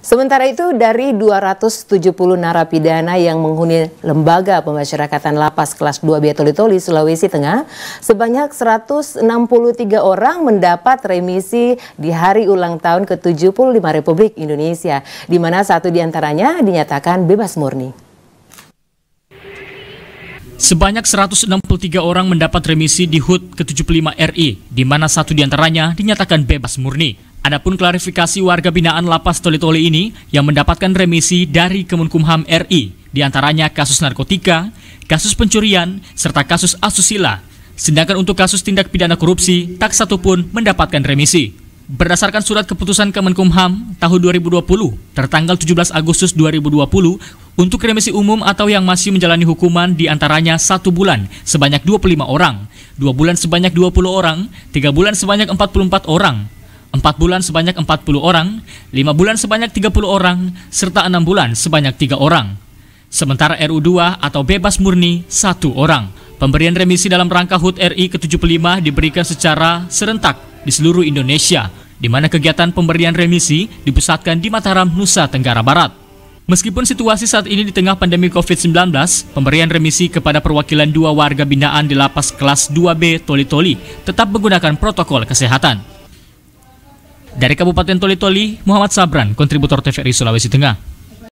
Sementara itu dari 270 narapidana yang menghuni Lembaga Pemasyarakatan Lapas kelas 2 biatolitoli Sulawesi Tengah, sebanyak 163 orang mendapat remisi di hari ulang tahun ke-75 Republik Indonesia, di mana satu diantaranya dinyatakan bebas murni. Sebanyak 163 orang mendapat remisi di HUT ke-75 RI, di mana satu diantaranya dinyatakan bebas murni. Adapun klarifikasi warga binaan Lapas Toli-Toli ini yang mendapatkan remisi dari Kemenkumham RI, diantaranya kasus narkotika, kasus pencurian, serta kasus asusila. Sedangkan untuk kasus tindak pidana korupsi, tak satu pun mendapatkan remisi. Berdasarkan surat keputusan Kemenkumham tahun 2020, tertanggal 17 Agustus 2020, untuk remisi umum atau yang masih menjalani hukuman diantaranya satu bulan sebanyak 25 orang, dua bulan sebanyak 20 orang, tiga bulan sebanyak 44 orang, 4 bulan sebanyak 40 orang, 5 bulan sebanyak 30 orang, serta 6 bulan sebanyak 3 orang. Sementara RU2 atau bebas murni satu orang. Pemberian remisi dalam rangka HUT RI ke-75 diberikan secara serentak di seluruh Indonesia, di mana kegiatan pemberian remisi dipusatkan di Mataram, Nusa Tenggara Barat. Meskipun situasi saat ini di tengah pandemi COVID-19, pemberian remisi kepada perwakilan dua warga binaan di lapas kelas 2B Toli-Toli tetap menggunakan protokol kesehatan. Dari Kabupaten Toli-Toli, Muhammad Sabran, kontributor TVRI Sulawesi Tengah.